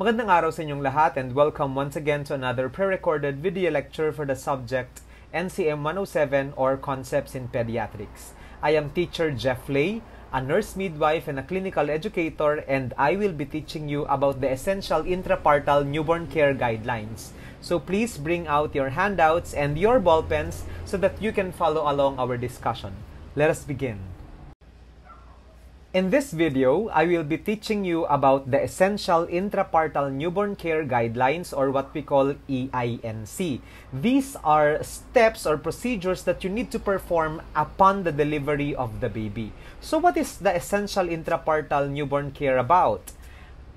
Magandang araw sa inyong lahat and welcome once again to another pre-recorded video lecture for the subject NCM 107 or Concepts in Pediatrics. I am teacher Jeff Lay, a nurse midwife and a clinical educator and I will be teaching you about the essential intrapartal newborn care guidelines. So please bring out your handouts and your ballpens so that you can follow along our discussion. Let us begin. In this video, I will be teaching you about the Essential Intrapartal Newborn Care Guidelines or what we call EINC. These are steps or procedures that you need to perform upon the delivery of the baby. So what is the Essential Intrapartal Newborn Care about?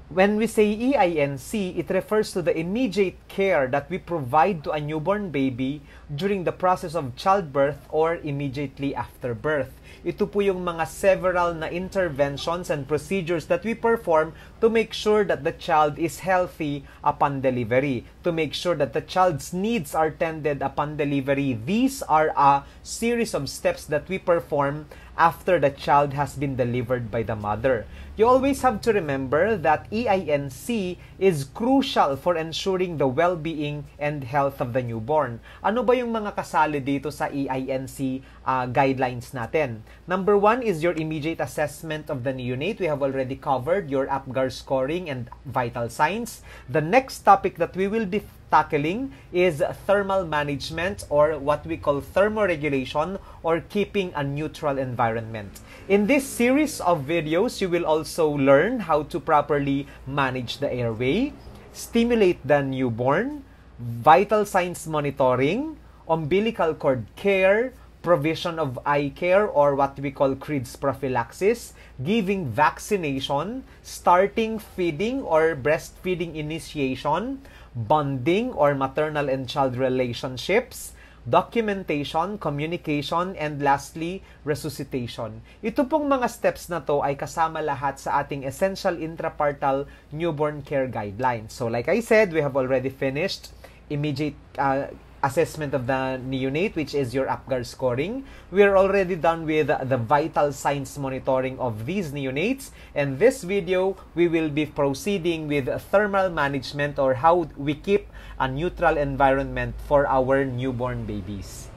When we say EINC, it refers to the immediate care that we provide to a newborn baby during the process of childbirth or immediately after birth. Ito po yung mga several na interventions and procedures that we perform to make sure that the child is healthy upon delivery, to make sure that the child's needs are tended upon delivery. These are a series of steps that we perform after the child has been delivered by the mother. You always have to remember that EINC is crucial for ensuring the well-being and health of the newborn. Ano ba yung mga kasali dito sa EINC uh, ah, guidelines natin? Number one is your immediate assessment of the neonate. We have already covered your APGAR scoring and vital signs. The next topic that we will be tackling is thermal management or what we call thermoregulation or keeping a neutral environment. In this series of videos, you will also learn how to properly manage the airway, stimulate the newborn, vital signs monitoring, umbilical cord care, provision of eye care or what we call CRIDS prophylaxis, giving vaccination, starting feeding or breastfeeding initiation, bonding or maternal and child relationships, documentation, communication, and lastly, resuscitation. Ito pong mga steps na to ay kasama lahat sa ating essential intrapartal newborn care guidelines. So like I said, we have already finished immediate uh, assessment of the neonate, which is your APGAR scoring. We are already done with the vital signs monitoring of these neonates. In this video, we will be proceeding with thermal management or how we keep a neutral environment for our newborn babies.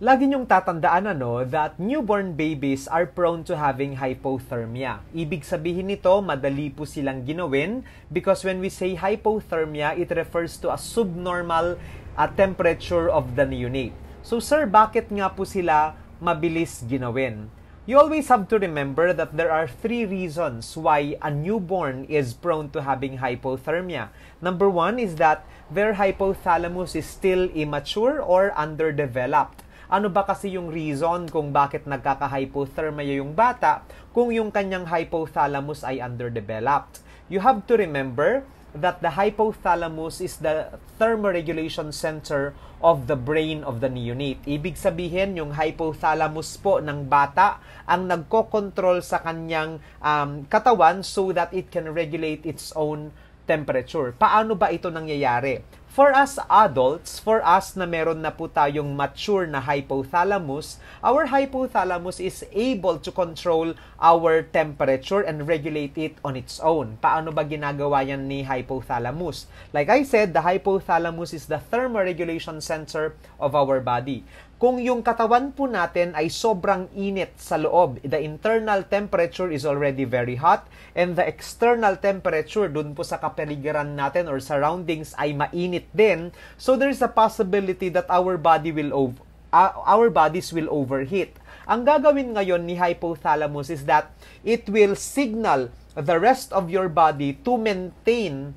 Lagi niyong tatandaan ano, that newborn babies are prone to having hypothermia. Ibig sabihin nito, madali po silang ginawin because when we say hypothermia, it refers to a subnormal uh, temperature of the neonate. So sir, bakit nga po sila mabilis ginawin? You always have to remember that there are three reasons why a newborn is prone to having hypothermia. Number one is that their hypothalamus is still immature or underdeveloped. Ano ba kasi yung reason kung bakit nagkaka-hypothermia yung bata kung yung kanyang hypothalamus ay underdeveloped? You have to remember that the hypothalamus is the thermoregulation center of the brain of the neonate. Ibig sabihin, yung hypothalamus po ng bata ang nagko-control sa kanyang um, katawan so that it can regulate its own temperature. Paano ba ito nangyayari? For us adults, for us na meron na po tayong mature na hypothalamus, our hypothalamus is able to control our temperature and regulate it on its own. Paano ba ginagawa yan ni hypothalamus? Like I said, the hypothalamus is the thermoregulation center of our body kung yung katawan po natin ay sobrang init sa loob, the internal temperature is already very hot and the external temperature dun po sa kapaligiran natin or surroundings ay mainit din, so there is a possibility that our body will over uh, our bodies will overheat. Ang gagawin ngayon ni hypothalamus is that it will signal the rest of your body to maintain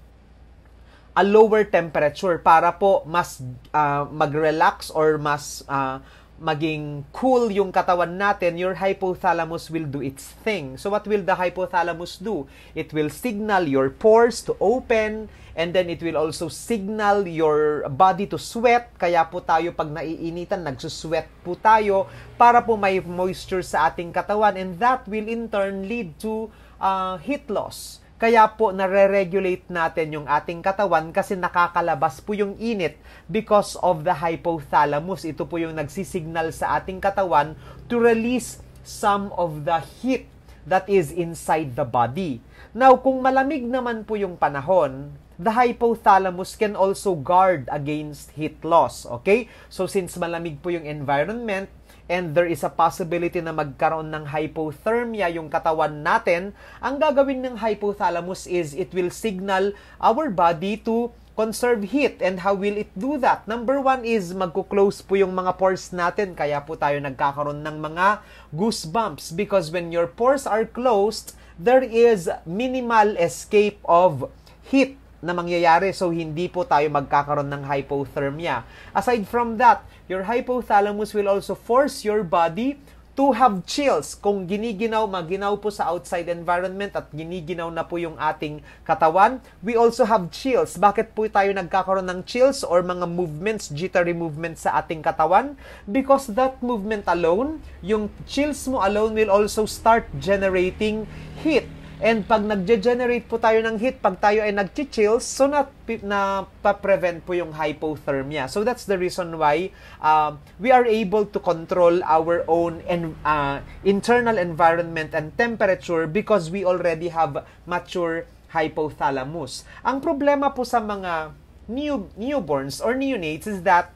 a lower temperature para po mas uh, mag-relax or mas uh, maging cool yung katawan natin, your hypothalamus will do its thing. So what will the hypothalamus do? It will signal your pores to open and then it will also signal your body to sweat. Kaya po tayo pag naiinitan, nagsusweat po tayo para po may moisture sa ating katawan and that will in turn lead to uh, heat loss. Kaya po nare-regulate natin yung ating katawan kasi nakakalabas po yung init because of the hypothalamus. Ito po yung nagsisignal sa ating katawan to release some of the heat that is inside the body. Now, kung malamig naman po yung panahon, the hypothalamus can also guard against heat loss, okay? So, since malamig po yung environment, and there is a possibility na magkaroon ng hypothermia yung katawan natin, ang gagawin ng hypothalamus is it will signal our body to conserve heat. And how will it do that? Number one is magkuklose po yung mga pores natin. Kaya po tayo nagkakaroon ng mga goosebumps because when your pores are closed, there is minimal escape of heat na mangyayari so hindi po tayo magkakaroon ng hypothermia. Aside from that, your hypothalamus will also force your body to have chills kung giniginaw, maginaw po sa outside environment at giniginaw na po yung ating katawan. We also have chills. Bakit po tayo nagkakaroon ng chills or mga movements, jittery movements sa ating katawan? Because that movement alone, yung chills mo alone will also start generating heat And pag nagge-generate po tayo ng heat, pag tayo ay nag-chill, so na, na pa-prevent po yung hypothermia. So that's the reason why uh, we are able to control our own en- uh, internal environment and temperature because we already have mature hypothalamus. Ang problema po sa mga new newborns or neonates is that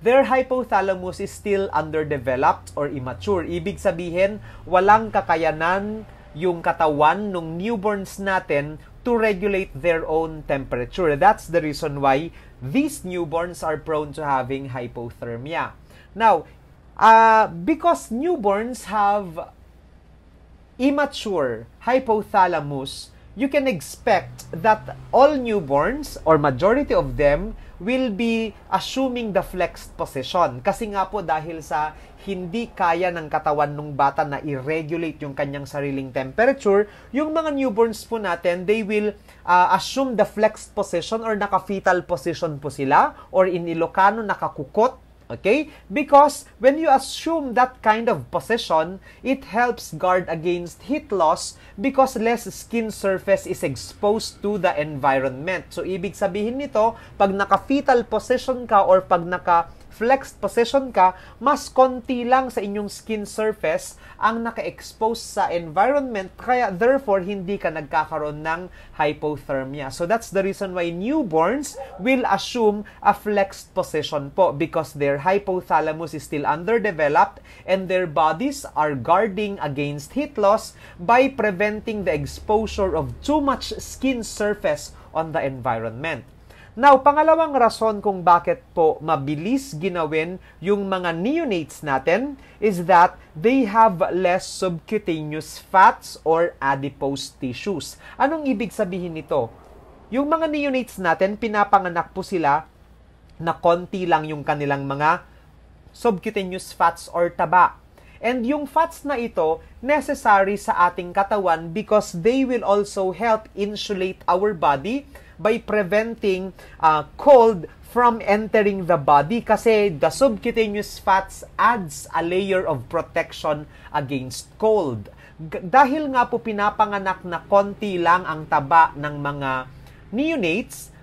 their hypothalamus is still underdeveloped or immature. Ibig sabihin, walang kakayanan yung katawan ng newborns natin to regulate their own temperature. That's the reason why these newborns are prone to having hypothermia. Now, uh, because newborns have immature hypothalamus, you can expect that all newborns or majority of them will be assuming the flexed position. Kasi nga po dahil sa hindi kaya ng katawan ng bata na i-regulate yung kanyang sariling temperature, yung mga newborns po natin, they will uh, assume the flexed position or naka-fetal position po sila or in Ilocano, nakakukot Okay? Because when you assume that kind of position, it helps guard against heat loss because less skin surface is exposed to the environment. So, ibig sabihin nito, pag naka-fetal position ka or pag naka flexed position ka, mas konti lang sa inyong skin surface ang naka-expose sa environment kaya therefore hindi ka nagkakaroon ng hypothermia. So that's the reason why newborns will assume a flexed position po because their hypothalamus is still underdeveloped and their bodies are guarding against heat loss by preventing the exposure of too much skin surface on the environment. Now, pangalawang rason kung bakit po mabilis ginawin yung mga neonates natin is that they have less subcutaneous fats or adipose tissues. Anong ibig sabihin nito? Yung mga neonates natin, pinapanganak po sila na konti lang yung kanilang mga subcutaneous fats or taba. And yung fats na ito, necessary sa ating katawan because they will also help insulate our body by preventing uh, cold from entering the body kasi the subcutaneous fats adds a layer of protection against cold. G- dahil nga po pinapanganak na konti lang ang taba ng mga neonates,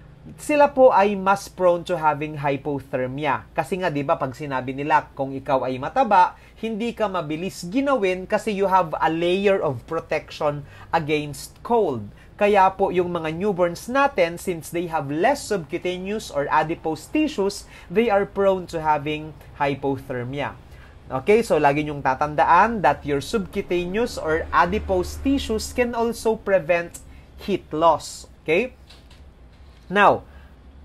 sila po ay mas prone to having hypothermia. Kasi nga 'di ba pag sinabi nila kung ikaw ay mataba, hindi ka mabilis ginawin kasi you have a layer of protection against cold. Kaya po yung mga newborns natin, since they have less subcutaneous or adipose tissues, they are prone to having hypothermia. Okay, so lagi niyong tatandaan that your subcutaneous or adipose tissues can also prevent heat loss. Okay? Now,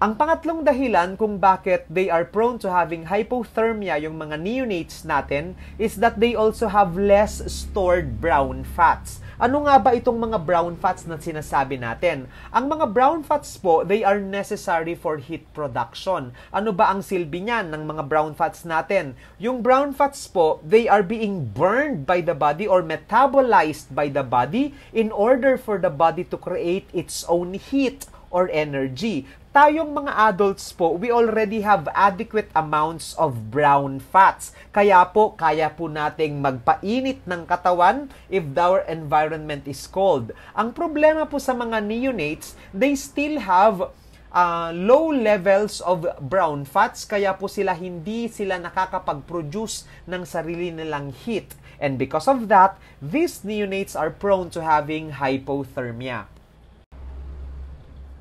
ang pangatlong dahilan kung bakit they are prone to having hypothermia yung mga neonates natin is that they also have less stored brown fats. Ano nga ba itong mga brown fats na sinasabi natin? Ang mga brown fats po, they are necessary for heat production. Ano ba ang silbi niyan ng mga brown fats natin? Yung brown fats po, they are being burned by the body or metabolized by the body in order for the body to create its own heat or energy. Tayong mga adults po, we already have adequate amounts of brown fats. Kaya po, kaya po nating magpainit ng katawan if our environment is cold. Ang problema po sa mga neonates, they still have uh, low levels of brown fats kaya po sila hindi sila nakakapag-produce ng sarili nilang heat. And because of that, these neonates are prone to having hypothermia.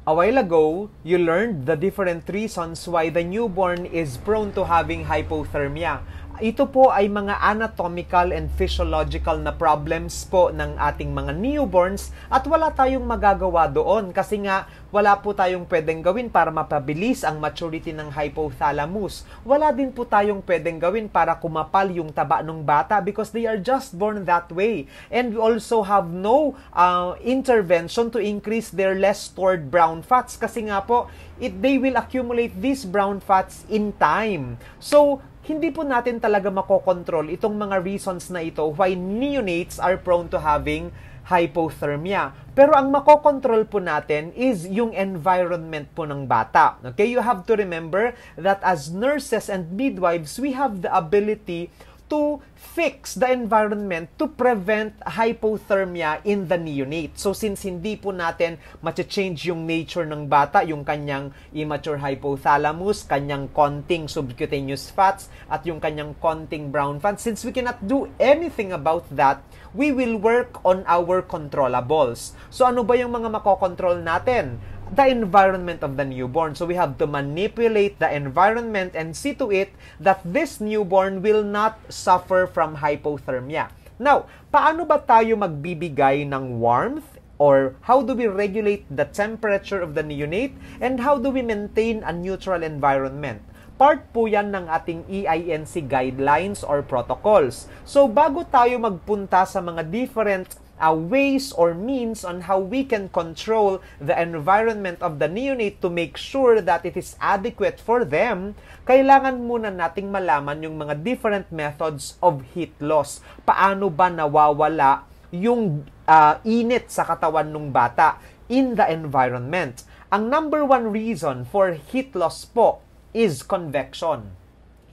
A while ago, you learned the different reasons why the newborn is prone to having hypothermia ito po ay mga anatomical and physiological na problems po ng ating mga newborns at wala tayong magagawa doon kasi nga wala po tayong pwedeng gawin para mapabilis ang maturity ng hypothalamus. Wala din po tayong pwedeng gawin para kumapal yung taba ng bata because they are just born that way. And we also have no uh, intervention to increase their less stored brown fats kasi nga po it, they will accumulate these brown fats in time. So hindi po natin talaga makokontrol itong mga reasons na ito why neonates are prone to having hypothermia. Pero ang makokontrol po natin is yung environment po ng bata. Okay, you have to remember that as nurses and midwives, we have the ability to fix the environment to prevent hypothermia in the neonate. So since hindi po natin mache-change yung nature ng bata, yung kanyang immature hypothalamus, kanyang konting subcutaneous fats, at yung kanyang konting brown fat, since we cannot do anything about that, we will work on our controllables. So ano ba yung mga makokontrol natin? the environment of the newborn. So we have to manipulate the environment and see to it that this newborn will not suffer from hypothermia. Now, paano ba tayo magbibigay ng warmth or how do we regulate the temperature of the neonate and how do we maintain a neutral environment? Part po yan ng ating EINC guidelines or protocols. So bago tayo magpunta sa mga different uh, ways or means on how we can control the environment of the neonate to make sure that it is adequate for them, kailangan muna nating malaman yung mga different methods of heat loss. Paano ba nawawala yung uh, init sa katawan ng bata in the environment? Ang number one reason for heat loss po is convection.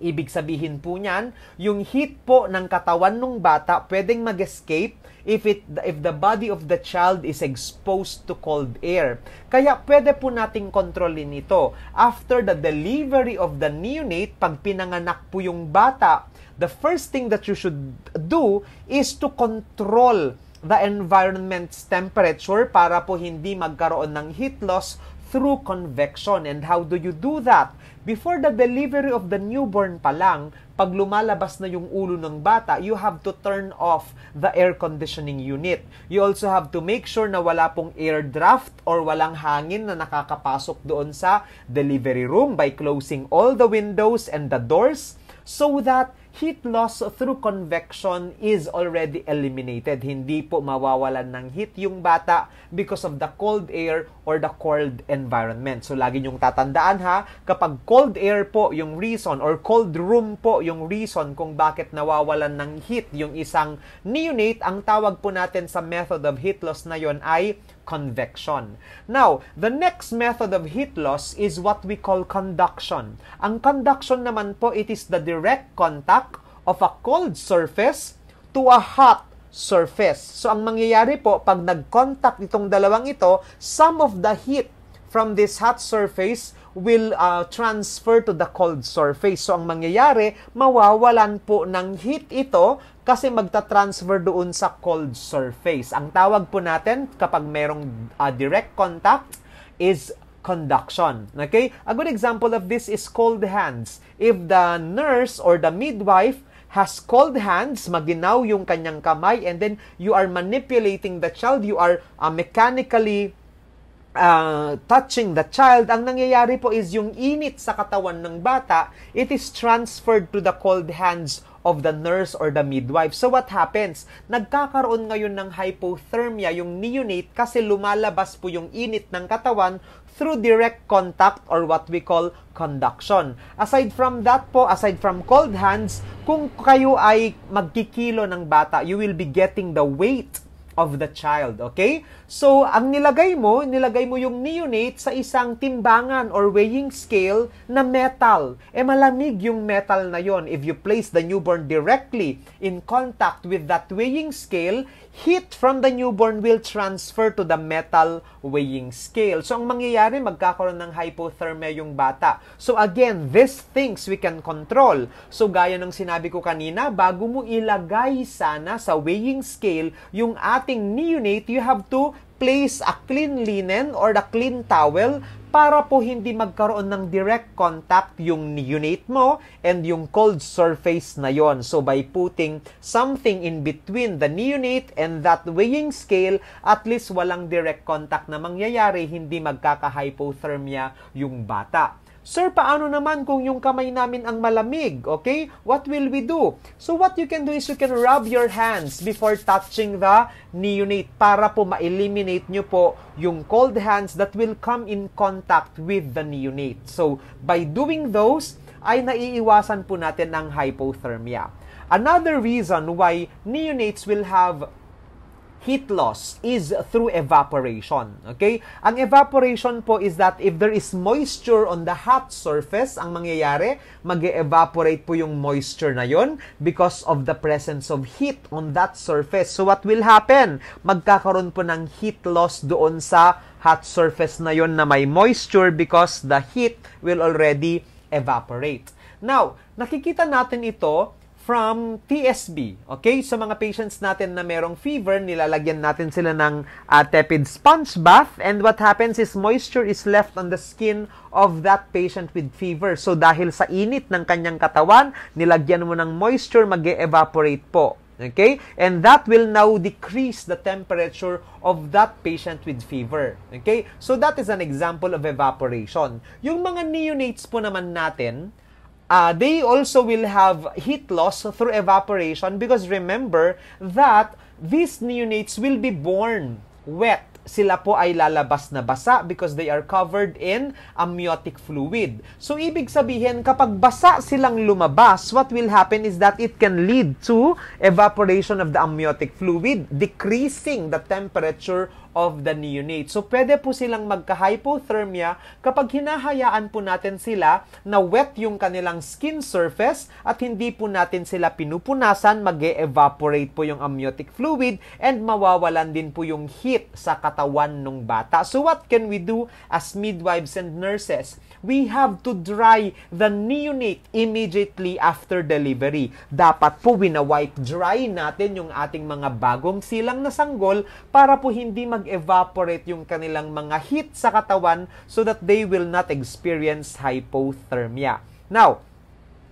Ibig sabihin po niyan, yung heat po ng katawan ng bata pwedeng mag-escape if it if the body of the child is exposed to cold air. Kaya pwede po nating kontrolin ito. After the delivery of the neonate, pag pinanganak po yung bata, the first thing that you should do is to control the environment's temperature para po hindi magkaroon ng heat loss through convection. And how do you do that? Before the delivery of the newborn pa lang, pag lumalabas na yung ulo ng bata, you have to turn off the air conditioning unit. You also have to make sure na wala pong air draft or walang hangin na nakakapasok doon sa delivery room by closing all the windows and the doors so that heat loss through convection is already eliminated. Hindi po mawawalan ng heat yung bata because of the cold air or the cold environment. So, lagi niyong tatandaan ha, kapag cold air po yung reason or cold room po yung reason kung bakit nawawalan ng heat yung isang neonate, ang tawag po natin sa method of heat loss na yon ay convection. Now, the next method of heat loss is what we call conduction. Ang conduction naman po, it is the direct contact of a cold surface to a hot surface. So ang mangyayari po pag nag-contact itong dalawang ito, some of the heat from this hot surface will uh, transfer to the cold surface. So ang mangyayari, mawawalan po ng heat ito kasi magta-transfer doon sa cold surface. Ang tawag po natin kapag merong uh, direct contact is conduction. Okay? A good example of this is cold hands. If the nurse or the midwife has cold hands, maginaw yung kanyang kamay, and then you are manipulating the child, you are uh, mechanically uh, touching the child. Ang nangyayari po is yung init sa katawan ng bata, it is transferred to the cold hands of the nurse or the midwife. So what happens? Nagkakaroon ngayon ng hypothermia yung neonate kasi lumalabas po yung init ng katawan through direct contact or what we call conduction. Aside from that po, aside from cold hands, kung kayo ay magkikilo ng bata, you will be getting the weight of the child, okay? So, ang nilagay mo, nilagay mo yung neonate sa isang timbangan or weighing scale na metal. E malamig yung metal na yon. If you place the newborn directly in contact with that weighing scale, heat from the newborn will transfer to the metal weighing scale. So, ang mangyayari, magkakaroon ng hypothermia yung bata. So, again, these things we can control. So, gaya ng sinabi ko kanina, bago mo ilagay sana sa weighing scale yung ating neonate, you have to place a clean linen or a clean towel para po hindi magkaroon ng direct contact yung neonate mo and yung cold surface na yon. So by putting something in between the neonate and that weighing scale, at least walang direct contact na mangyayari, hindi magkaka-hypothermia yung bata. Sir, paano naman kung yung kamay namin ang malamig? Okay? What will we do? So what you can do is you can rub your hands before touching the neonate para po ma-eliminate nyo po yung cold hands that will come in contact with the neonate. So by doing those, ay naiiwasan po natin ng hypothermia. Another reason why neonates will have heat loss is through evaporation. Okay? Ang evaporation po is that if there is moisture on the hot surface, ang mangyayari, mag evaporate po yung moisture na yon because of the presence of heat on that surface. So what will happen? Magkakaroon po ng heat loss doon sa hot surface na yon na may moisture because the heat will already evaporate. Now, nakikita natin ito from TSB. Okay? So, mga patients natin na merong fever, nilalagyan natin sila ng uh, tepid sponge bath. And what happens is moisture is left on the skin of that patient with fever. So, dahil sa init ng kanyang katawan, nilagyan mo ng moisture, mag evaporate po. Okay? And that will now decrease the temperature of that patient with fever. Okay? So, that is an example of evaporation. Yung mga neonates po naman natin, uh, they also will have heat loss through evaporation because remember that these neonates will be born wet. Sila po ay lalabas na basa because they are covered in amniotic fluid. So, ibig sabihin, kapag basa silang lumabas, what will happen is that it can lead to evaporation of the amniotic fluid, decreasing the temperature of the neonate. So, pwede po silang magka-hypothermia kapag hinahayaan po natin sila na wet yung kanilang skin surface at hindi po natin sila pinupunasan, mag evaporate po yung amniotic fluid and mawawalan din po yung heat sa katawan ng bata. So, what can we do as midwives and nurses? we have to dry the neonate immediately after delivery. Dapat po wina-wipe dry natin yung ating mga bagong silang na sanggol para po hindi mag-evaporate yung kanilang mga heat sa katawan so that they will not experience hypothermia. Now,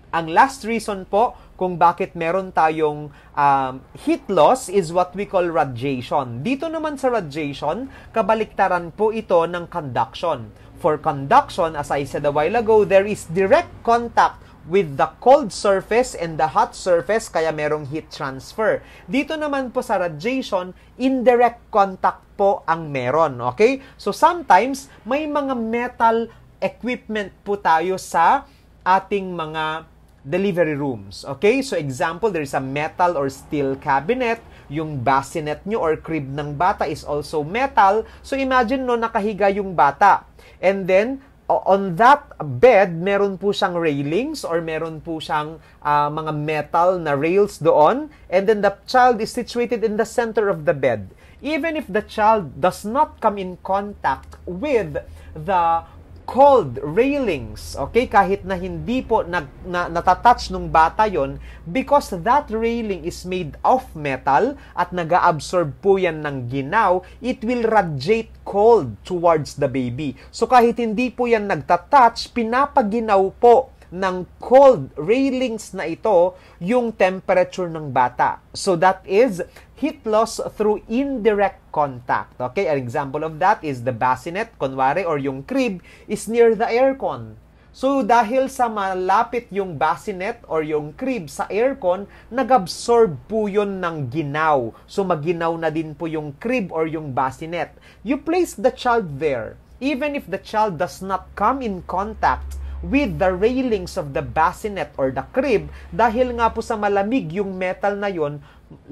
ang last reason po kung bakit meron tayong um, heat loss is what we call radiation. Dito naman sa radiation, kabaliktaran po ito ng conduction For conduction, as I said a while ago, there is direct contact with the cold surface and the hot surface kaya merong heat transfer. Dito naman po sa radiation, indirect contact po ang meron, okay? So sometimes may mga metal equipment po tayo sa ating mga delivery rooms, okay? So example, there is a metal or steel cabinet, yung bassinet nyo or crib ng bata is also metal. So imagine no, nakahiga yung bata And then, on that bed, meron po siyang railings or meron po siyang uh, mga metal na rails doon. And then the child is situated in the center of the bed. Even if the child does not come in contact with the called railings. Okay, kahit na hindi po nag, na, natatouch nung bata yon because that railing is made of metal at nag-absorb po yan ng ginaw, it will radiate cold towards the baby. So kahit hindi po yan nagtatouch, pinapaginaw po ng cold railings na ito yung temperature ng bata. So that is heat loss through indirect contact. Okay, an example of that is the bassinet, kunwari, or yung crib is near the aircon. So, dahil sa malapit yung bassinet or yung crib sa aircon, nag-absorb po yun ng ginaw. So, maginaw na din po yung crib or yung bassinet. You place the child there. Even if the child does not come in contact with the railings of the bassinet or the crib dahil nga po sa malamig yung metal na yon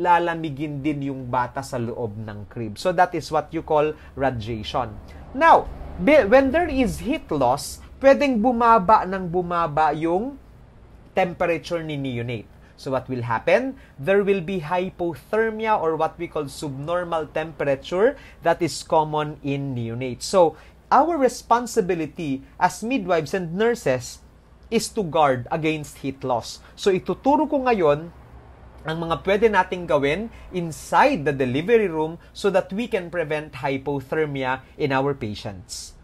lalamigin din yung bata sa loob ng crib. So that is what you call radiation. Now, when there is heat loss, pwedeng bumaba ng bumaba yung temperature ni neonate. So what will happen? There will be hypothermia or what we call subnormal temperature that is common in neonates. So our responsibility as midwives and nurses is to guard against heat loss. So ituturo ko ngayon ang mga pwede nating gawin inside the delivery room so that we can prevent hypothermia in our patients.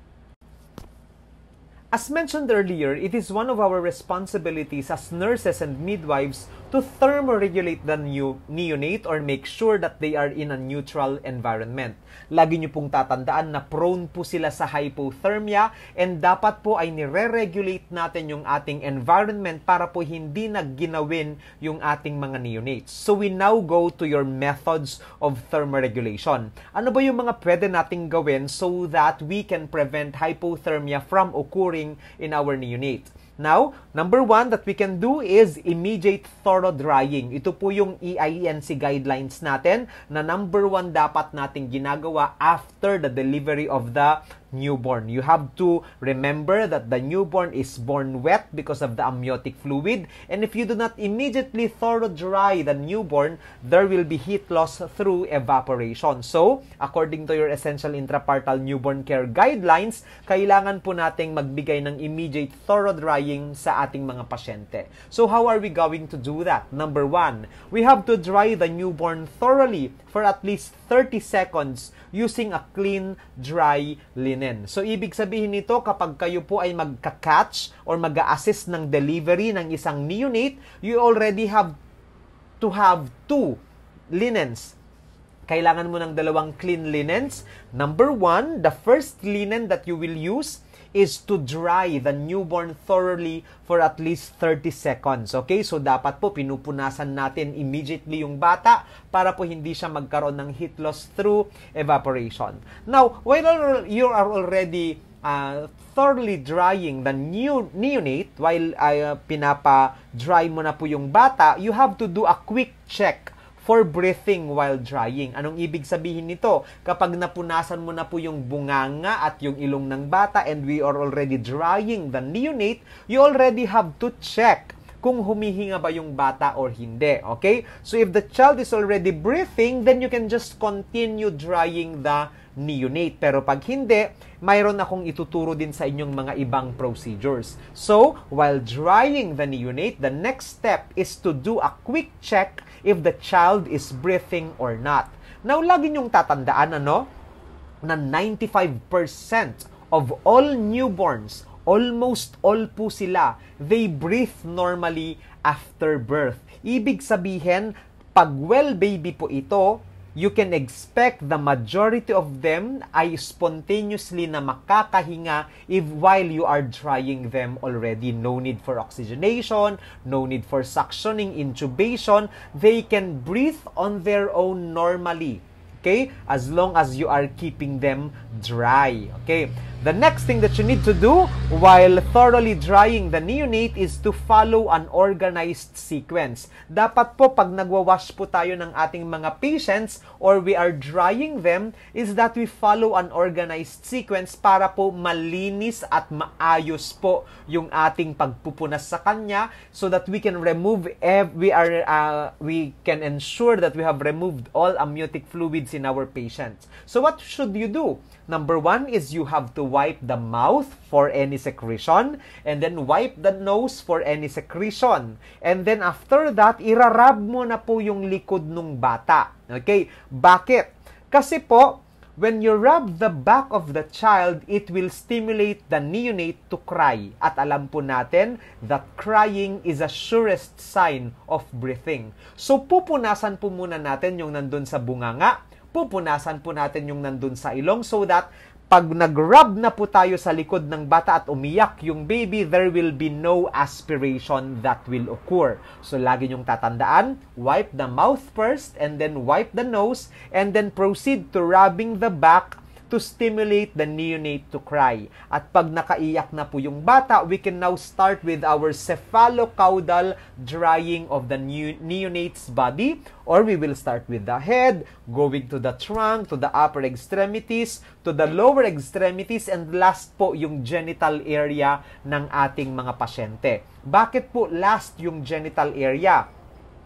As mentioned earlier, it is one of our responsibilities as nurses and midwives to thermoregulate the new neonate or make sure that they are in a neutral environment. Lagi nyo pong tatandaan na prone po sila sa hypothermia and dapat po ay nire-regulate natin yung ating environment para po hindi nagginawin yung ating mga neonates. So we now go to your methods of thermoregulation. Ano ba yung mga pwede nating gawin so that we can prevent hypothermia from occurring in our neonate? Now, number one that we can do is immediate thorough drying. Ito po yung EINC e guidelines natin na number one dapat nating ginagawa after the delivery of the newborn. You have to remember that the newborn is born wet because of the amniotic fluid, and if you do not immediately thorough dry the newborn, there will be heat loss through evaporation. So, according to your essential intrapartal newborn care guidelines, kailangan po nating magbigay ng immediate thorough drying sa ating mga pasyente. So, how are we going to do that? Number one, we have to dry the newborn thoroughly for at least 30 seconds using a clean, dry linen linen. So, ibig sabihin nito, kapag kayo po ay magka-catch or mag assist ng delivery ng isang neonate, you already have to have two linens. Kailangan mo ng dalawang clean linens. Number one, the first linen that you will use is to dry the newborn thoroughly for at least 30 seconds. Okay? So, dapat po pinupunasan natin immediately yung bata para po hindi siya magkaroon ng heat loss through evaporation. Now, while you are already uh, thoroughly drying the new neonate while uh, pinapa-dry mo na po yung bata, you have to do a quick check for breathing while drying. Anong ibig sabihin nito? Kapag napunasan mo na po yung bunganga at yung ilong ng bata and we are already drying the neonate, you already have to check kung humihinga ba yung bata or hindi. Okay? So if the child is already breathing, then you can just continue drying the neonate. Pero pag hindi, mayroon akong ituturo din sa inyong mga ibang procedures. So, while drying the neonate, the next step is to do a quick check if the child is breathing or not. Now, lagi niyong tatandaan, ano? Na 95% of all newborns, almost all po sila, they breathe normally after birth. Ibig sabihin, pag well baby po ito, you can expect the majority of them ay spontaneously na makakahinga if while you are drying them already. No need for oxygenation, no need for suctioning, intubation. They can breathe on their own normally. Okay? As long as you are keeping them dry. Okay? The next thing that you need to do while thoroughly drying the neonate is to follow an organized sequence. Dapat po pag nagwa-wash po tayo ng ating mga patients or we are drying them is that we follow an organized sequence para po malinis at maayos po yung ating pagpupunas sa kanya so that we can remove we are uh, we can ensure that we have removed all amniotic fluids in our patients. So what should you do? Number one is you have to wipe the mouth for any secretion, and then wipe the nose for any secretion. And then after that, irarab mo na po yung likod ng bata. Okay? Bakit? Kasi po, when you rub the back of the child, it will stimulate the neonate to cry. At alam po natin that crying is a surest sign of breathing. So pupunasan po muna natin yung nandun sa bunganga, pupunasan po natin yung nandun sa ilong so that pag nag-rub na po tayo sa likod ng bata at umiyak yung baby, there will be no aspiration that will occur. So, lagi nyong tatandaan, wipe the mouth first and then wipe the nose and then proceed to rubbing the back to stimulate the neonate to cry. At pag nakaiyak na po yung bata, we can now start with our cephalocaudal drying of the neonate's body or we will start with the head, going to the trunk, to the upper extremities, to the lower extremities, and last po yung genital area ng ating mga pasyente. Bakit po last yung genital area?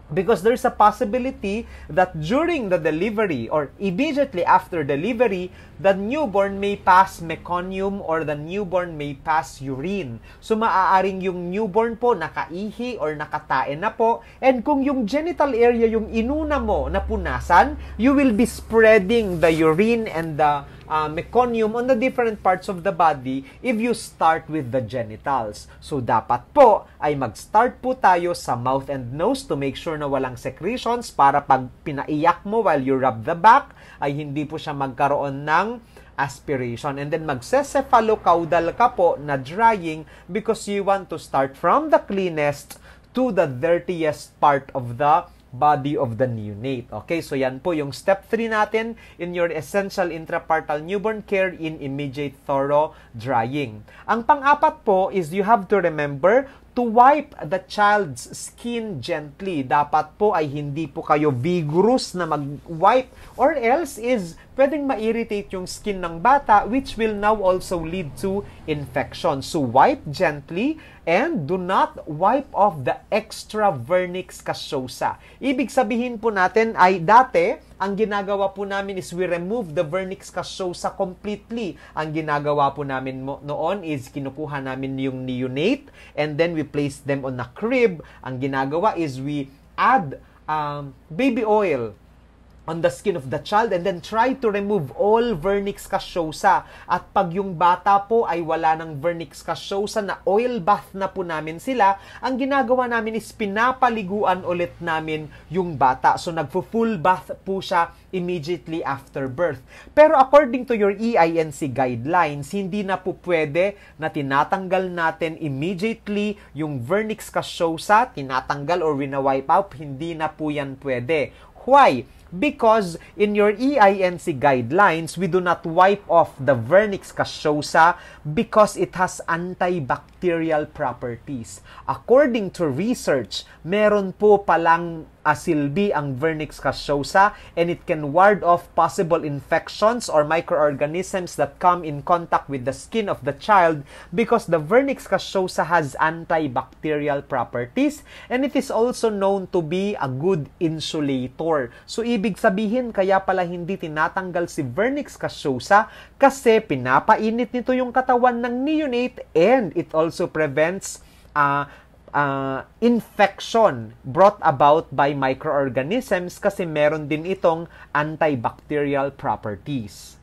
Because there's a possibility that during the delivery or immediately after delivery, the newborn may pass meconium or the newborn may pass urine. So maaaring yung newborn po nakaihi or nakataen na po. And kung yung genital area yung inuna mo na punasan, you will be spreading the urine and the uh, meconium on the different parts of the body if you start with the genitals. So dapat po ay mag-start po tayo sa mouth and nose to make sure na walang secretions para pag pinaiyak mo while you rub the back ay hindi po siya magkaroon ng aspiration. And then magsesephalocaudal ka po na drying because you want to start from the cleanest to the dirtiest part of the body of the neonate. Okay, so yan po yung step 3 natin in your essential intrapartal newborn care in immediate thorough drying. Ang pang-apat po is you have to remember to wipe the child's skin gently. Dapat po ay hindi po kayo vigorous na mag-wipe or else is pwedeng ma-irritate yung skin ng bata which will now also lead to infection. So wipe gently and do not wipe off the extra vernix cassiosa. Ibig sabihin po natin ay dati, ang ginagawa po namin is we remove the vernix cassiosa completely. Ang ginagawa po namin mo, noon is kinukuha namin yung neonate and then we place them on a crib. Ang ginagawa is we add um, baby oil on the skin of the child and then try to remove all vernix cassiosa. At pag yung bata po ay wala ng vernix cassiosa na oil bath na po namin sila, ang ginagawa namin is pinapaliguan ulit namin yung bata. So nagfo-full bath po siya immediately after birth. Pero according to your EINC guidelines, hindi na po pwede na tinatanggal natin immediately yung vernix cassiosa, tinatanggal or winawipe out, hindi na po yan pwede. Why? because in your EINC guidelines, we do not wipe off the Vernix cassiosa because it has antibacterial properties. According to research, meron po palang asilbi ang Vernix cassiosa and it can ward off possible infections or microorganisms that come in contact with the skin of the child because the Vernix cassiosa has antibacterial properties and it is also known to be a good insulator. So ibig sabihin kaya pala hindi tinatanggal si Vernix cassiosa kasi pinapainit nito yung katawan ng neonate and it also prevents uh, uh, infection brought about by microorganisms kasi meron din itong antibacterial properties.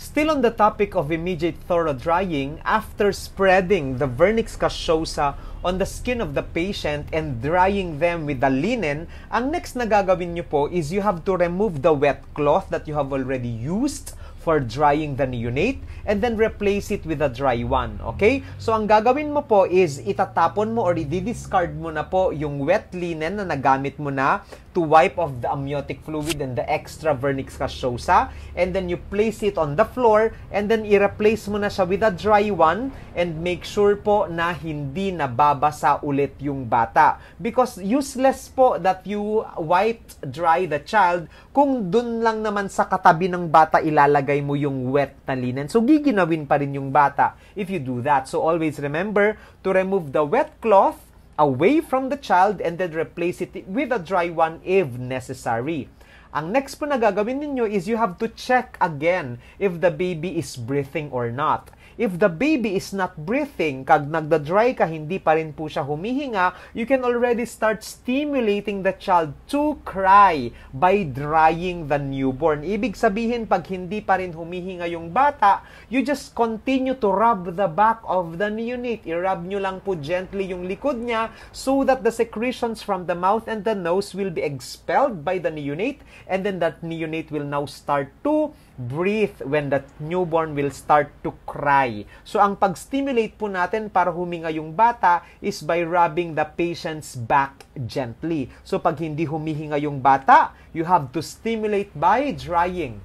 Still on the topic of immediate thorough drying, after spreading the vernix cassiosa on the skin of the patient and drying them with the linen, ang next na gagawin nyo po is you have to remove the wet cloth that you have already used for drying the neonate and then replace it with a dry one. Okay? So, ang gagawin mo po is itatapon mo or i-discard mo na po yung wet linen na nagamit mo na to wipe off the amniotic fluid and the extra vernix cassiosa and then you place it on the floor and then i-replace mo na siya with a dry one and make sure po na hindi nababasa ulit yung bata because useless po that you wiped dry the child kung dun lang naman sa katabi ng bata ilalagay mo yung wet na linen so giginawin pa rin yung bata if you do that so always remember to remove the wet cloth away from the child and then replace it with a dry one if necessary. Ang next po na gagawin ninyo is you have to check again if the baby is breathing or not. If the baby is not breathing, kag nagda-dry ka, hindi pa rin po siya humihinga, you can already start stimulating the child to cry by drying the newborn. Ibig sabihin, pag hindi pa rin humihinga yung bata, you just continue to rub the back of the neonate. I-rub nyo lang po gently yung likod niya so that the secretions from the mouth and the nose will be expelled by the neonate and then that neonate will now start to breathe when the newborn will start to cry. So ang pag-stimulate po natin para huminga yung bata is by rubbing the patient's back gently. So pag hindi humihinga yung bata, you have to stimulate by drying.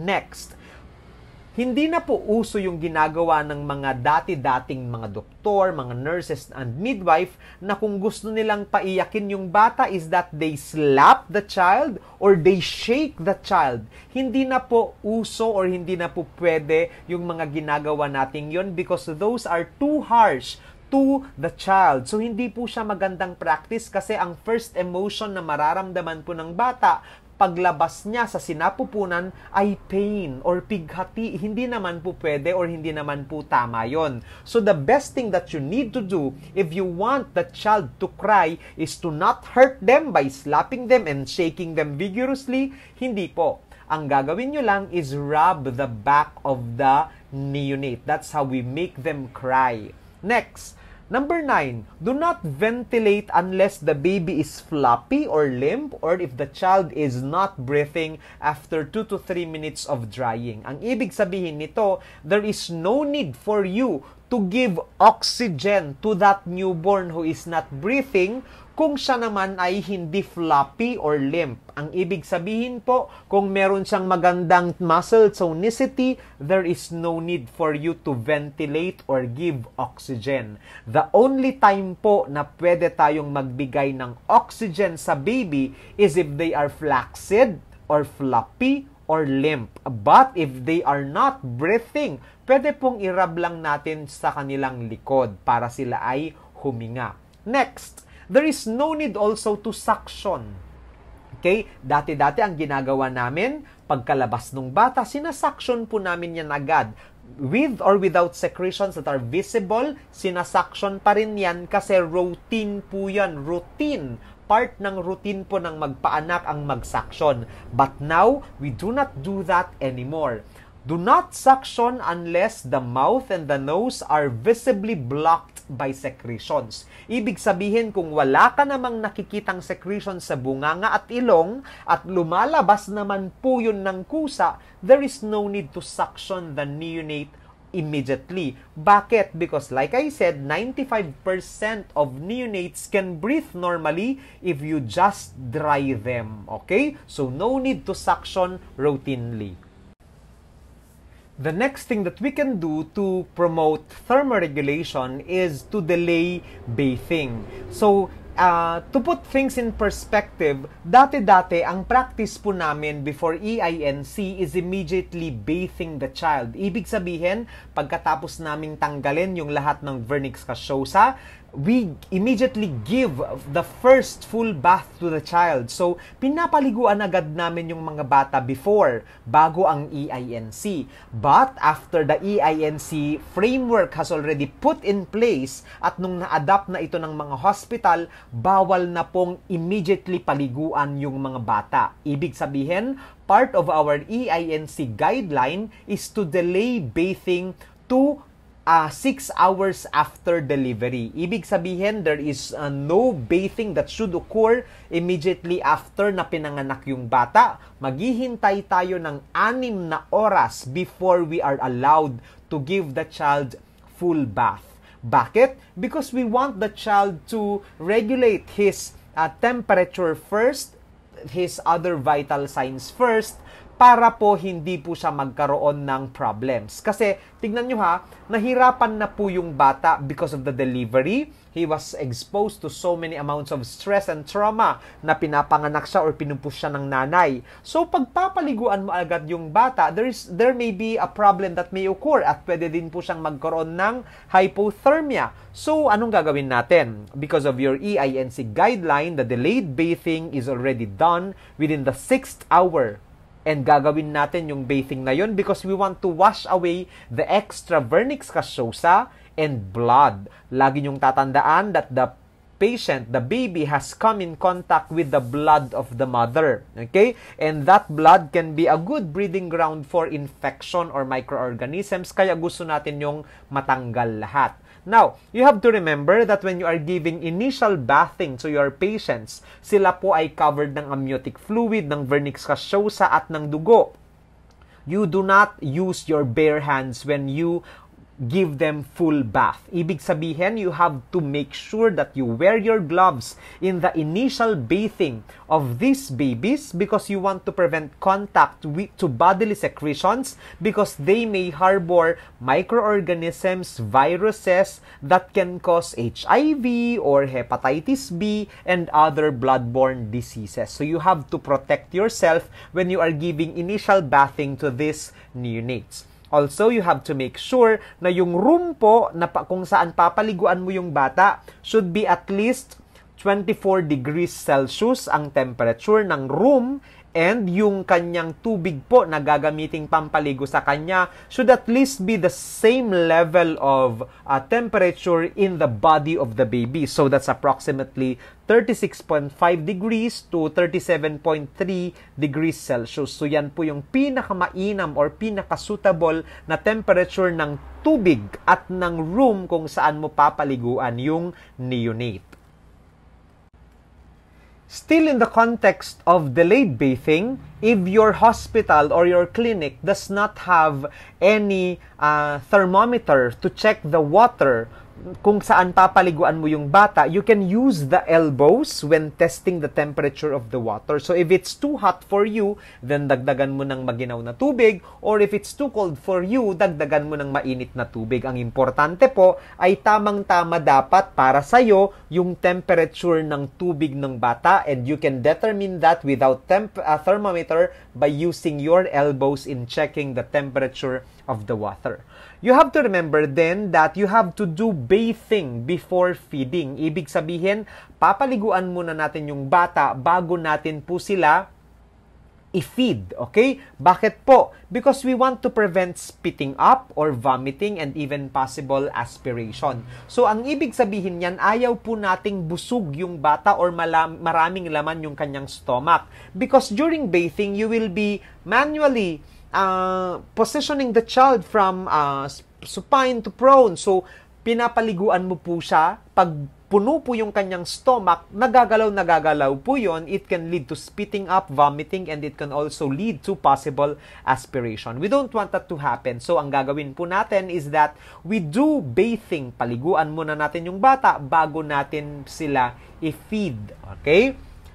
Next, hindi na po uso yung ginagawa ng mga dati-dating mga doktor, mga nurses and midwife na kung gusto nilang paiyakin yung bata is that they slap the child or they shake the child. Hindi na po uso or hindi na po pwede yung mga ginagawa nating yon because those are too harsh to the child. So hindi po siya magandang practice kasi ang first emotion na mararamdaman po ng bata paglabas niya sa sinapupunan ay pain or pighati. Hindi naman po pwede or hindi naman po tama yon. So the best thing that you need to do if you want the child to cry is to not hurt them by slapping them and shaking them vigorously. Hindi po. Ang gagawin nyo lang is rub the back of the neonate. That's how we make them cry. Next, Number nine, do not ventilate unless the baby is floppy or limp or if the child is not breathing after 2 to 3 minutes of drying. Ang ibig sabihin nito, there is no need for you to give oxygen to that newborn who is not breathing kung siya naman ay hindi floppy or limp, ang ibig sabihin po, kung meron siyang magandang muscle tonicity, there is no need for you to ventilate or give oxygen. The only time po na pwede tayong magbigay ng oxygen sa baby is if they are flaccid or floppy or limp. But if they are not breathing, pwede pong irab lang natin sa kanilang likod para sila ay huminga. Next, There is no need also to suction. Okay? Dati-dati ang ginagawa namin, pagkalabas ng bata, sinasuction po namin yan agad. With or without secretions that are visible, sinasuction pa rin yan kasi routine po yan. Routine. Part ng routine po ng magpaanak ang magsuction. But now, we do not do that anymore. Do not suction unless the mouth and the nose are visibly blocked by secretions. Ibig sabihin kung wala ka namang nakikitang secretions sa bunganga at ilong at lumalabas naman po yun ng kusa, there is no need to suction the neonate immediately. Bakit? Because like I said, 95% of neonates can breathe normally if you just dry them. Okay? So no need to suction routinely the next thing that we can do to promote thermoregulation is to delay bathing. So, uh, to put things in perspective, dati-dati ang practice po namin before EINC is immediately bathing the child. Ibig sabihin, pagkatapos naming tanggalin yung lahat ng vernix cassiosa, we immediately give the first full bath to the child. So, pinapaliguan agad namin yung mga bata before, bago ang EINC. But, after the EINC framework has already put in place at nung na-adapt na ito ng mga hospital, bawal na pong immediately paliguan yung mga bata. Ibig sabihin, part of our EINC guideline is to delay bathing to uh, six hours after delivery. Ibig sabihin, there is uh, no bathing that should occur immediately after na pinanganak yung bata. Maghihintay tayo ng anim na oras before we are allowed to give the child full bath. Bakit? Because we want the child to regulate his uh, temperature first, his other vital signs first, para po hindi po siya magkaroon ng problems. Kasi tignan nyo ha, nahirapan na po yung bata because of the delivery. He was exposed to so many amounts of stress and trauma na pinapanganak siya or pinupush siya ng nanay. So pagpapaliguan mo agad yung bata, there, is, there may be a problem that may occur at pwede din po siyang magkaroon ng hypothermia. So anong gagawin natin? Because of your EINC guideline, the delayed bathing is already done within the 6th hour And gagawin natin yung bathing na yon because we want to wash away the extra vernix cassiosa and blood. Lagi niyong tatandaan that the patient, the baby has come in contact with the blood of the mother. Okay? And that blood can be a good breeding ground for infection or microorganisms. Kaya gusto natin yung matanggal lahat. Now, you have to remember that when you are giving initial bathing to your patients, sila po ay covered ng amniotic fluid, ng vernix cassiosa at ng dugo. You do not use your bare hands when you give them full bath. Ibig sabihin, you have to make sure that you wear your gloves in the initial bathing of these babies because you want to prevent contact with, to bodily secretions because they may harbor microorganisms, viruses that can cause HIV or hepatitis B and other bloodborne diseases. So you have to protect yourself when you are giving initial bathing to these neonates. Also, you have to make sure na yung room po na pa, kung saan papaliguan mo yung bata should be at least 24 degrees Celsius ang temperature ng room and yung kanyang tubig po na gagamiting pampaligo sa kanya should at least be the same level of uh, temperature in the body of the baby. So that's approximately 36.5 degrees to 37.3 degrees Celsius. So yan po yung pinakamainam or pinakasutable na temperature ng tubig at ng room kung saan mo papaliguan yung neonate. Still in the context of delayed bathing, if your hospital or your clinic does not have any uh, thermometer to check the water kung saan papaliguan mo yung bata, you can use the elbows when testing the temperature of the water. So if it's too hot for you, then dagdagan mo ng maginaw na tubig or if it's too cold for you, dagdagan mo ng mainit na tubig. Ang importante po ay tamang-tama dapat para sa iyo yung temperature ng tubig ng bata and you can determine that without temp uh, thermometer by using your elbows in checking the temperature of the water. You have to remember then that you have to do bathing before feeding. Ibig sabihin, papaliguan muna natin yung bata bago natin po sila i-feed, okay? Bakit po? Because we want to prevent spitting up or vomiting and even possible aspiration. So, ang ibig sabihin niyan, ayaw po nating busog yung bata or maraming laman yung kanyang stomach. Because during bathing, you will be manually uh, positioning the child from uh, supine to prone. So, pinapaliguan mo po siya. Pag puno po yung kanyang stomach, nagagalaw, nagagalaw po yon. It can lead to spitting up, vomiting, and it can also lead to possible aspiration. We don't want that to happen. So, ang gagawin po natin is that we do bathing. Paliguan muna natin yung bata bago natin sila i-feed. Okay?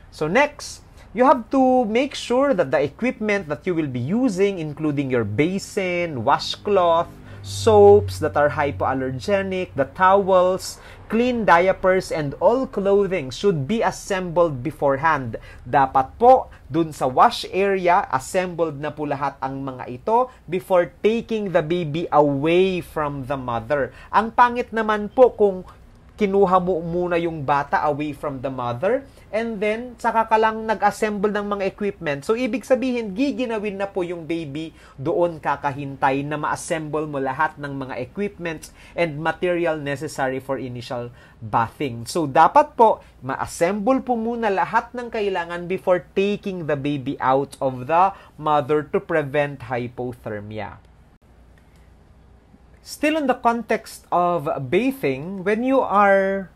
So, next, you have to make sure that the equipment that you will be using, including your basin, washcloth, soaps that are hypoallergenic, the towels, clean diapers, and all clothing should be assembled beforehand. Dapat po, dun sa wash area, assembled na po lahat ang mga ito before taking the baby away from the mother. Ang pangit naman po kung kinuha mo muna yung bata away from the mother and then saka ka lang nag-assemble ng mga equipment. So ibig sabihin, giginawin na po yung baby doon kakahintay na ma-assemble mo lahat ng mga equipments and material necessary for initial bathing. So dapat po ma-assemble po muna lahat ng kailangan before taking the baby out of the mother to prevent hypothermia. Still in the context of bathing, when you are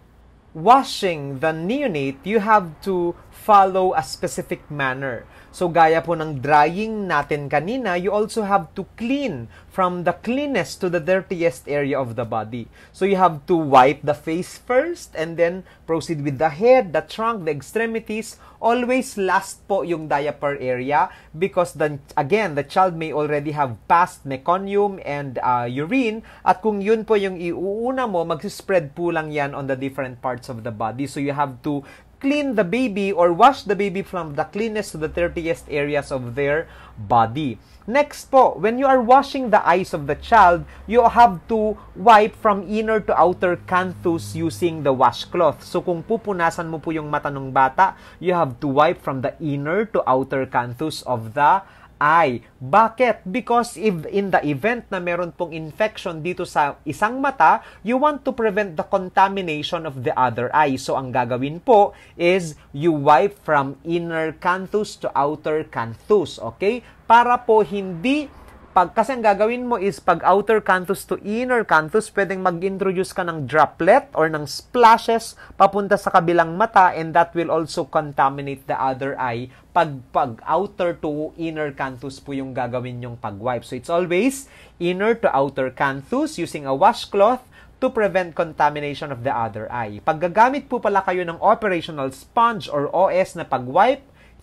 washing the neonate, you have to follow a specific manner. So gaya po ng drying natin kanina, you also have to clean from the cleanest to the dirtiest area of the body. So you have to wipe the face first and then proceed with the head, the trunk, the extremities. Always last po yung diaper area because then again, the child may already have passed meconium and uh, urine at kung yun po yung iuuna mo, magsispread po lang yan on the different parts of the body. So you have to clean the baby or wash the baby from the cleanest to the dirtiest areas of their body. Next po, when you are washing the eyes of the child, you have to wipe from inner to outer canthus using the washcloth. So kung pupunasan mo po yung mata ng bata, you have to wipe from the inner to outer canthus of the ay Bakit? Because if in the event na meron pong infection dito sa isang mata, you want to prevent the contamination of the other eye. So ang gagawin po is you wipe from inner canthus to outer canthus, okay? Para po hindi pag, kasi ang gagawin mo is pag outer canthus to inner canthus, pwedeng mag-introduce ka ng droplet or ng splashes papunta sa kabilang mata and that will also contaminate the other eye pag, pag outer to inner canthus po yung gagawin yung pag-wipe. So it's always inner to outer canthus using a washcloth to prevent contamination of the other eye. Pag gagamit po pala kayo ng operational sponge or OS na pag-wipe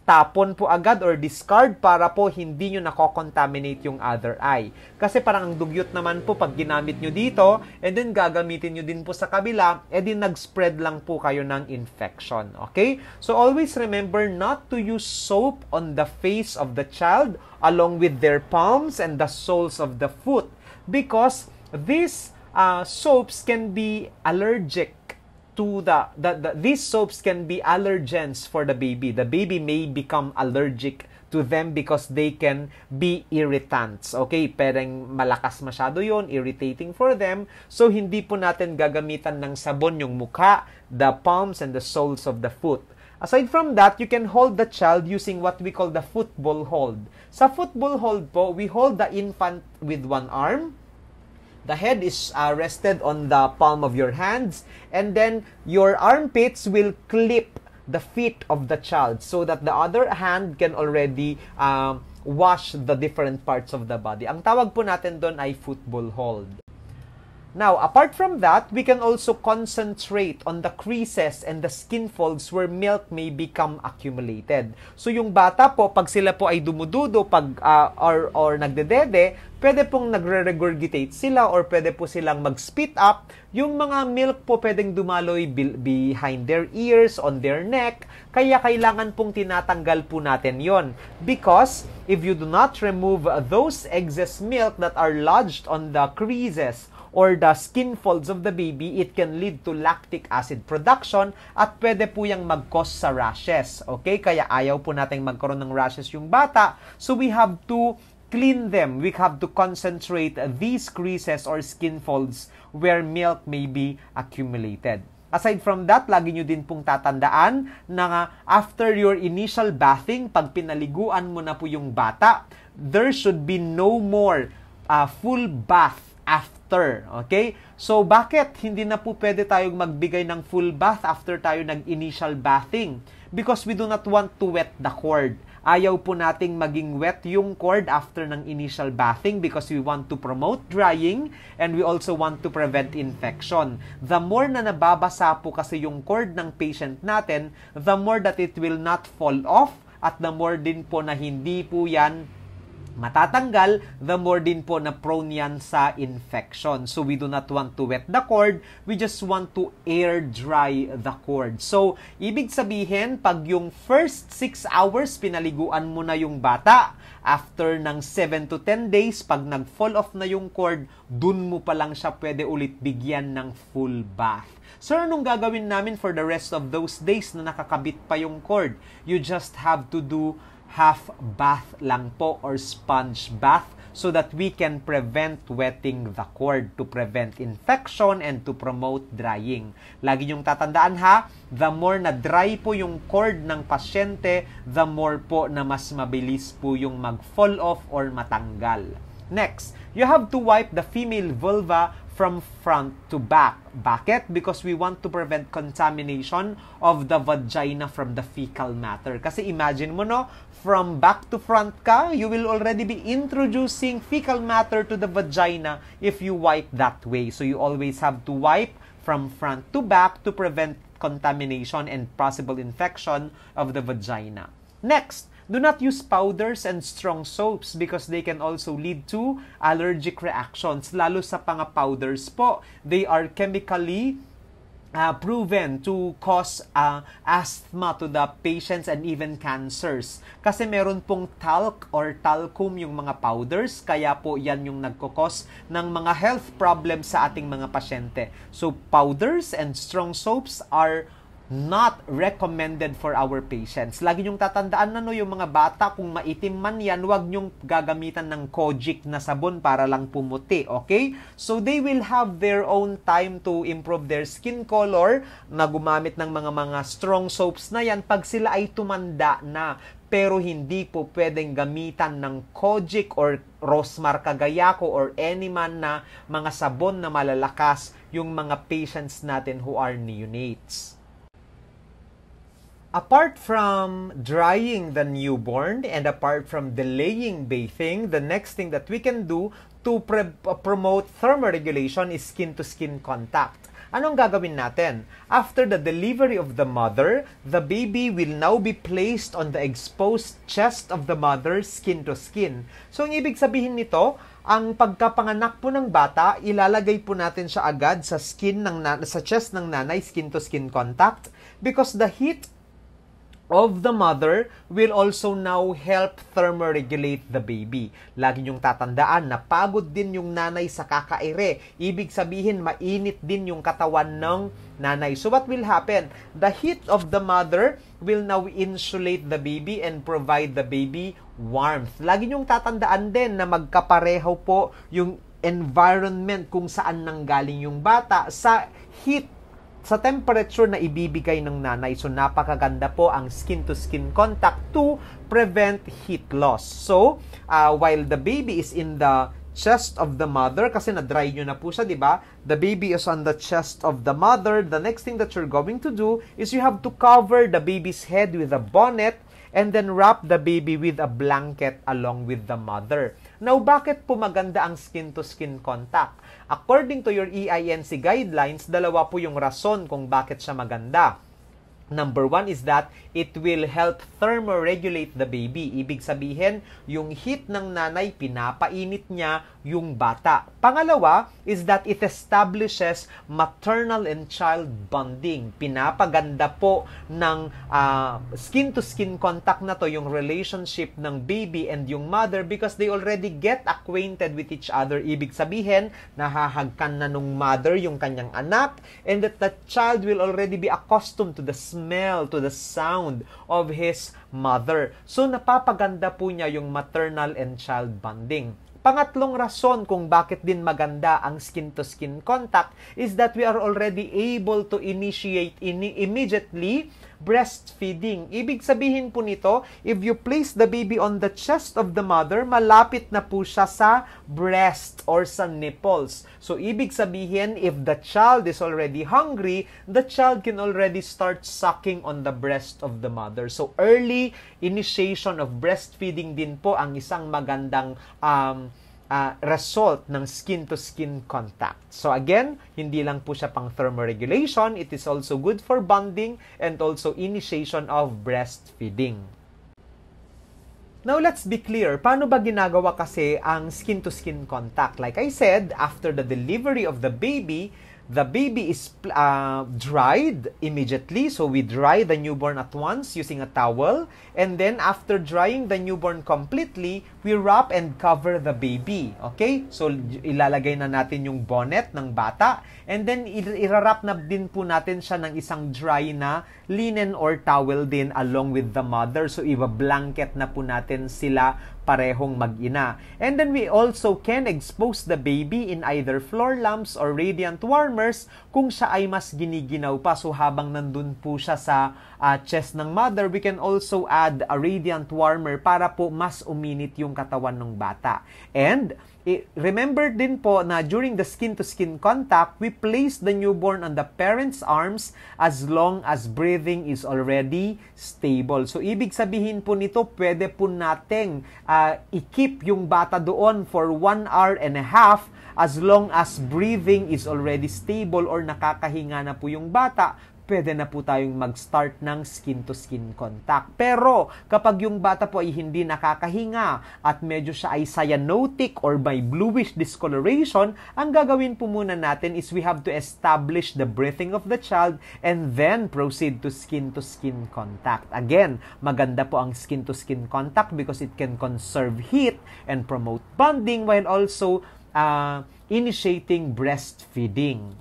tapon po agad or discard para po hindi nyo nakokontaminate yung other eye. Kasi parang ang dugyot naman po pag ginamit nyo dito and then gagamitin nyo din po sa kabila eh din nag-spread lang po kayo ng infection. Okay? So always remember not to use soap on the face of the child along with their palms and the soles of the foot because these uh, soaps can be allergic to the, the, the these soaps can be allergens for the baby. The baby may become allergic to them because they can be irritants. Okay, pereng malakas masyado yon, irritating for them. So, hindi po natin gagamitan ng sabon yung mukha, the palms, and the soles of the foot. Aside from that, you can hold the child using what we call the football hold. Sa football hold po, we hold the infant with one arm, The head is uh, rested on the palm of your hands, and then your armpits will clip the feet of the child so that the other hand can already uh, wash the different parts of the body. Ang tawag po natin doon ay football hold. Now, apart from that, we can also concentrate on the creases and the skin folds where milk may become accumulated. So yung bata po, pag sila po ay dumududo pag, uh, or, or nagdedede, pwede pong nagre-regurgitate sila or pwede po silang mag-spit up. Yung mga milk po pwedeng dumaloy behind their ears, on their neck. Kaya kailangan pong tinatanggal po natin yon Because if you do not remove those excess milk that are lodged on the creases or the skin folds of the baby, it can lead to lactic acid production at pwede po yung mag sa rashes. Okay? Kaya ayaw po nating magkaroon ng rashes yung bata. So we have to clean them. We have to concentrate these creases or skin folds where milk may be accumulated. Aside from that, lagi nyo din pong tatandaan na after your initial bathing, pag pinaliguan mo na po yung bata, there should be no more uh, full bath after after. Okay? So, bakit hindi na po pwede tayong magbigay ng full bath after tayo nag-initial bathing? Because we do not want to wet the cord. Ayaw po nating maging wet yung cord after ng initial bathing because we want to promote drying and we also want to prevent infection. The more na nababasa po kasi yung cord ng patient natin, the more that it will not fall off at the more din po na hindi po yan matatanggal, the more din po na prone yan sa infection. So we do not want to wet the cord, we just want to air dry the cord. So ibig sabihin, pag yung first 6 hours pinaliguan mo na yung bata, after ng 7 to 10 days, pag nag-fall off na yung cord, dun mo pa lang siya pwede ulit bigyan ng full bath. So, anong gagawin namin for the rest of those days na nakakabit pa yung cord? You just have to do half bath lang po or sponge bath so that we can prevent wetting the cord to prevent infection and to promote drying. Lagi niyong tatandaan ha, the more na dry po yung cord ng pasyente, the more po na mas mabilis po yung mag-fall off or matanggal. Next, you have to wipe the female vulva from front to back. Bakit? Because we want to prevent contamination of the vagina from the fecal matter. Kasi imagine mo, no? From back to front ka, you will already be introducing fecal matter to the vagina if you wipe that way. So you always have to wipe from front to back to prevent contamination and possible infection of the vagina. Next, Do not use powders and strong soaps because they can also lead to allergic reactions. Lalo sa panga powders po, they are chemically uh, proven to cause uh, asthma to the patients and even cancers. Kasi meron pong talc or talcum yung mga powders, kaya po yan yung nagkakos ng mga health problems sa ating mga pasyente. So powders and strong soaps are not recommended for our patients. Lagi nyong tatandaan na no, yung mga bata, kung maitim man yan, huwag nyong gagamitan ng kojic na sabon para lang pumuti, okay? So they will have their own time to improve their skin color na gumamit ng mga mga strong soaps na yan pag sila ay tumanda na pero hindi po pwedeng gamitan ng kojic or Rosmar kagayako or any man na mga sabon na malalakas yung mga patients natin who are neonates. Apart from drying the newborn and apart from delaying bathing, the next thing that we can do to pre- uh, promote thermoregulation is skin-to-skin contact. Anong gagawin natin? After the delivery of the mother, the baby will now be placed on the exposed chest of the mother skin to skin. So, ang ibig sabihin nito, ang pagkapanganak po ng bata, ilalagay po natin siya agad sa skin ng na- sa chest ng nanay skin to skin contact because the heat of the mother will also now help thermoregulate the baby. Lagi niyong tatandaan na pagod din yung nanay sa kakaire. Ibig sabihin, mainit din yung katawan ng nanay. So what will happen? The heat of the mother will now insulate the baby and provide the baby warmth. Lagi niyong tatandaan din na magkapareho po yung environment kung saan nanggaling yung bata sa heat sa temperature na ibibigay ng nanay, so napakaganda po ang skin-to-skin contact to prevent heat loss. So, uh, while the baby is in the chest of the mother kasi na-dry nyo na po siya, di ba? The baby is on the chest of the mother. The next thing that you're going to do is you have to cover the baby's head with a bonnet and then wrap the baby with a blanket along with the mother. Now, bakit po maganda ang skin to -skin contact? According to your EINC guidelines, dalawa po yung rason kung bakit siya maganda. Number one is that it will help thermoregulate the baby. Ibig sabihin, yung heat ng nanay, pinapainit niya yung bata. Pangalawa is that it establishes maternal and child bonding. Pinapaganda po ng uh, skin-to-skin contact na to yung relationship ng baby and yung mother because they already get acquainted with each other. Ibig sabihin, nahahagkan na nung mother yung kanyang anak and that the child will already be accustomed to the smell, to the sound, background of his mother. So napapaganda po niya yung maternal and child bonding. Pangatlong rason kung bakit din maganda ang skin-to-skin -skin contact is that we are already able to initiate in immediately breastfeeding. Ibig sabihin po nito, if you place the baby on the chest of the mother, malapit na po siya sa breast or sa nipples. So, ibig sabihin, if the child is already hungry, the child can already start sucking on the breast of the mother. So, early initiation of breastfeeding din po ang isang magandang um, uh, result ng skin-to-skin contact. So again, hindi lang po siya pang thermoregulation, it is also good for bonding and also initiation of breastfeeding. Now let's be clear, paano ba ginagawa kasi ang skin-to-skin contact? Like I said, after the delivery of the baby, The baby is uh, dried immediately. So we dry the newborn at once using a towel. And then after drying the newborn completely, we wrap and cover the baby. Okay? So ilalagay na natin yung bonnet ng bata. And then irarap na din po natin siya ng isang dry na linen or towel din along with the mother. So iba blanket na po natin sila parehong mag-ina. And then we also can expose the baby in either floor lamps or radiant warmers kung siya ay mas giniginaw pa. So habang nandun po siya sa uh, chest ng mother, we can also add a radiant warmer para po mas uminit yung katawan ng bata. And Remember din po na during the skin-to-skin contact, we place the newborn on the parent's arms as long as breathing is already stable. So, ibig sabihin po nito, pwede po nating uh, i-keep yung bata doon for one hour and a half as long as breathing is already stable or nakakahinga na po yung bata pwede na po tayong mag-start ng skin-to-skin contact. Pero kapag yung bata po ay hindi nakakahinga at medyo siya ay cyanotic or by bluish discoloration, ang gagawin po muna natin is we have to establish the breathing of the child and then proceed to skin-to-skin contact. Again, maganda po ang skin-to-skin contact because it can conserve heat and promote bonding while also uh, initiating breastfeeding.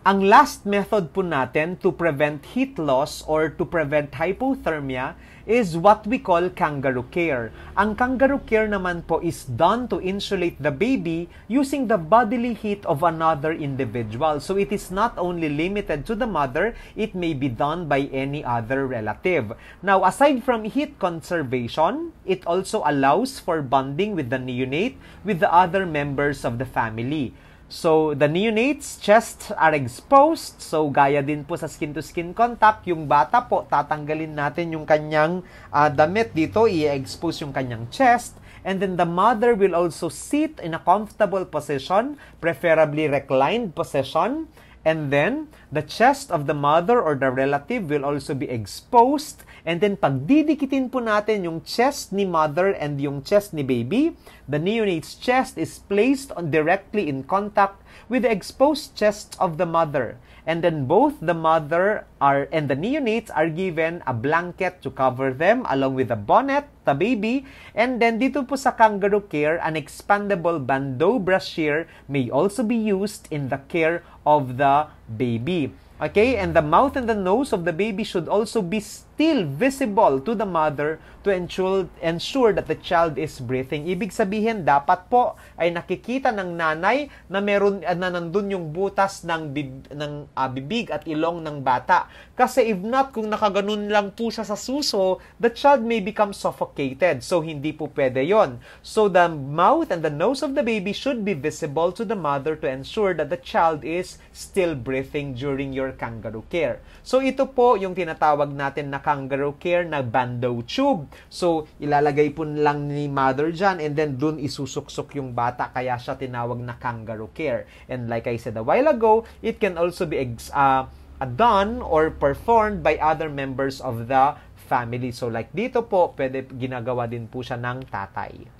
Ang last method po natin to prevent heat loss or to prevent hypothermia is what we call kangaroo care. Ang kangaroo care naman po is done to insulate the baby using the bodily heat of another individual. So it is not only limited to the mother, it may be done by any other relative. Now, aside from heat conservation, it also allows for bonding with the neonate with the other members of the family. So, the neonate's chest are exposed. So, gaya din po sa skin-to-skin contact, yung bata po, tatanggalin natin yung kanyang uh, damit dito, i-expose yung kanyang chest. And then the mother will also sit in a comfortable position, preferably reclined position. And then, the chest of the mother or the relative will also be exposed And then pagdidikitin po natin yung chest ni mother and yung chest ni baby, the neonate's chest is placed on directly in contact with the exposed chest of the mother. And then both the mother are and the neonates are given a blanket to cover them along with a bonnet, the baby. And then dito po sa kangaroo care, an expandable bandeau brashear may also be used in the care of the baby. Okay, and the mouth and the nose of the baby should also be still visible to the mother to ensure, ensure that the child is breathing. Ibig sabihin, dapat po ay nakikita ng nanay na meron na nandun yung butas ng, bib, ng uh, bibig at ilong ng bata. Kasi if not, kung nakaganon lang po siya sa suso, the child may become suffocated. So, hindi po pwede yon. So, the mouth and the nose of the baby should be visible to the mother to ensure that the child is still breathing during your kangaroo care. So, ito po yung tinatawag natin na Kangaroo Care na bandaw tube. So, ilalagay po lang ni mother dyan and then dun isusuksok yung bata kaya siya tinawag na Kangaroo Care. And like I said a while ago, it can also be ex- uh, uh done or performed by other members of the family. So like dito po, pwede ginagawa din po siya ng tatay.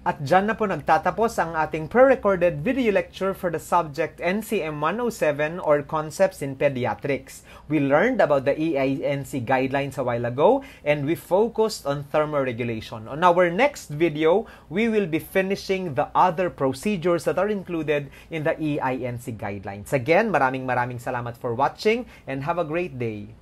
At dyan na po nagtatapos ang ating pre-recorded video lecture for the subject NCM 107 or Concepts in Pediatrics. We learned about the EINC guidelines a while ago and we focused on thermoregulation. On our next video, we will be finishing the other procedures that are included in the EINC guidelines. Again, maraming maraming salamat for watching and have a great day.